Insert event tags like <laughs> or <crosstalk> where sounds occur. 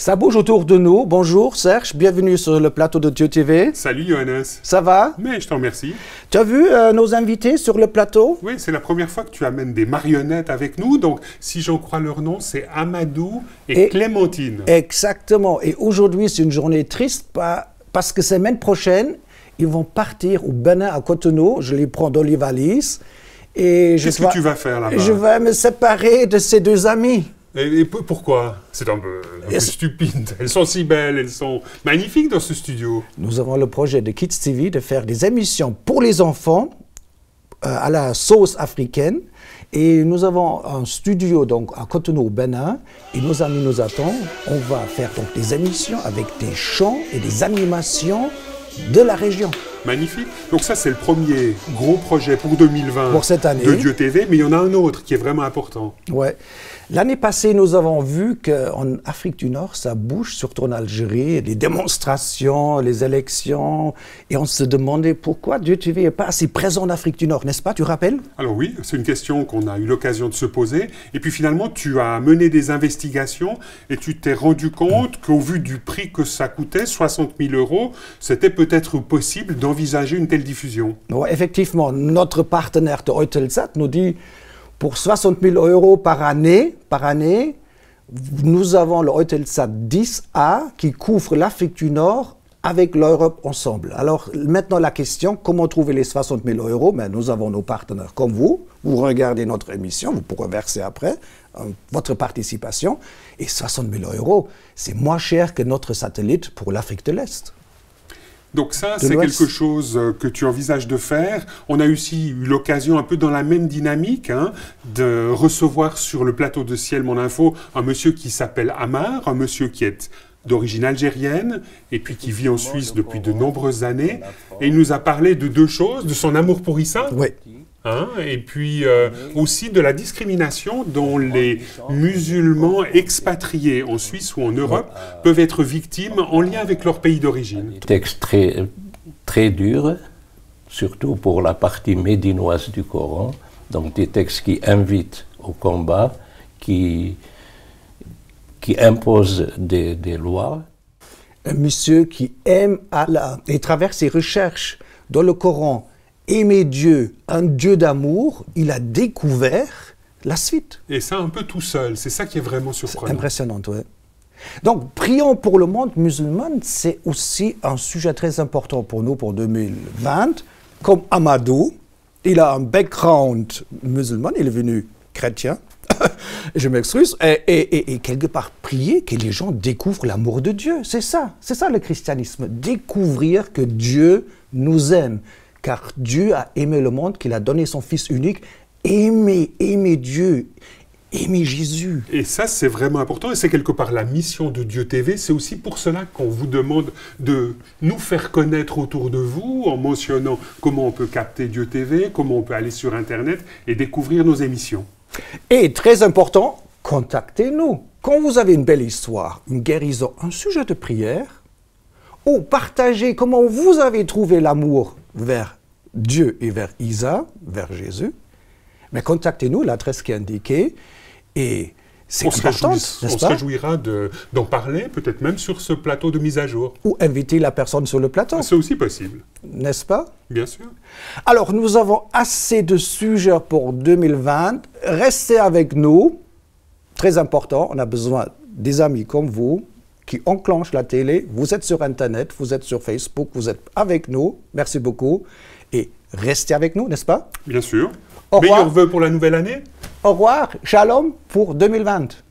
Ça bouge autour de nous. Bonjour Serge, bienvenue sur le plateau de Dieu TV. Salut Johannes. Ça va Mais je t'en remercie. Tu as vu euh, nos invités sur le plateau Oui, c'est la première fois que tu amènes des marionnettes avec nous. Donc, si j'en crois leur nom, c'est Amadou et, Clémentine. Exactement. Et aujourd'hui, c'est une journée triste parce que semaine prochaine, ils vont partir au Bénin à Cotonou. Je les prends dans les valises. Qu'est-ce que tu vas faire là-bas Je vais me séparer de ces deux amis. Et, pourquoi C'est un peu, stupide. Elles sont si belles, elles sont magnifiques dans ce studio. Nous avons le projet de Kids TV de faire des émissions pour les enfants euh, à la sauce africaine. Et nous avons un studio donc à Cotonou au Bénin et nos amis nous attendent. On va faire donc des émissions avec des chants et des animations de la région magnifique. Donc ça, c'est le premier gros projet pour 2020 pour cette année. de Dieu TV, mais il y en a un autre qui est vraiment important. Ouais. L'année passée, nous avons vu qu'en Afrique du Nord, ça bouge, surtout en Algérie, les démonstrations, les élections, et on se demandait pourquoi Dieu TV n'est pas assez présent en Afrique du Nord, n'est-ce pas Tu rappelles Alors oui, c'est une question qu'on a eu l'occasion de se poser, et puis finalement, tu as mené des investigations, et tu t'es rendu compte qu'au vu du prix que ça coûtait, 60 000 euros, c'était peut-être possible d'envisager une telle diffusion Effectivement, notre partenaire de Eutelsat nous dit pour 60 000 euros par année, par année nous avons le Eutelsat 10A qui couvre l'Afrique du Nord avec l'Europe ensemble. Alors maintenant la question, comment trouver les 60 000 euros ben, Nous avons nos partenaires comme vous, vous regardez notre émission, vous pourrez verser après euh, votre participation, et 60 000 euros, c'est moins cher que notre satellite pour l'Afrique de l'Est. Donc ça, c'est quelque chose euh, que tu envisages de faire. On a aussi eu l'occasion, un peu dans la même dynamique, hein, de recevoir sur le plateau de Ciel Mon Info un monsieur qui s'appelle Amar, un monsieur qui est d'origine algérienne et puis qui vit en Suisse depuis de nombreuses années. Et il nous a parlé de deux choses, de son amour pour Issa. Hein, et puis euh, aussi de la discrimination dont les musulmans expatriés en Suisse ou en Europe peuvent être victimes en lien avec leur pays d'origine. Texte très, très dur, surtout pour la partie médinoise du Coran, donc des textes qui invitent au combat, qui, qui imposent des, lois. Un monsieur qui aime Allah et traverse ses recherches dans le Coran, aimer Dieu, un Dieu d'amour, il a découvert la suite. Et ça un peu tout seul, c'est ça qui est vraiment surprenant. C'est impressionnant, oui. Donc, prions pour le monde musulman, c'est aussi un sujet très important pour nous pour 2020. Comme Amadou, il a un background musulman, il est venu chrétien, <laughs> je m'excuse, et, quelque part prier que les gens découvrent l'amour de Dieu. C'est ça, c'est ça le christianisme, découvrir que Dieu nous aime car Dieu a aimé le monde qu'il a donné son Fils unique. Aimer, aimer Dieu, aimer Jésus. Et ça, c'est vraiment important, et c'est quelque part la mission de Dieu TV. C'est aussi pour cela qu'on vous demande de nous faire connaître autour de vous en mentionnant comment on peut capter Dieu TV, comment on peut aller sur Internet et découvrir nos émissions. Et très important, contactez-nous. Quand vous avez une belle histoire, une guérison, un sujet de prière, ou partagez comment vous avez trouvé l'amour vers Dieu et vers Isa, vers Jésus, mais contactez-nous, l'adresse qui est indiquée, et c'est important, n'est-ce pas On se réjouira d'en parler, peut-être même sur ce plateau de mise à jour. Ou inviter la personne sur le plateau. Ah, c'est aussi possible. N'est-ce pas Bien sûr. Alors, nous avons assez de sujets pour 2020. Restez avec nous. Très important, on a besoin des amis comme vous, qui enclenche la télé. Vous êtes sur Internet, vous êtes sur Facebook, vous êtes avec nous. Merci beaucoup. Et restez avec nous, n'est-ce pas Bien sûr. Au revoir. Meilleur vœux pour la nouvelle année. Au revoir. Shalom pour 2020.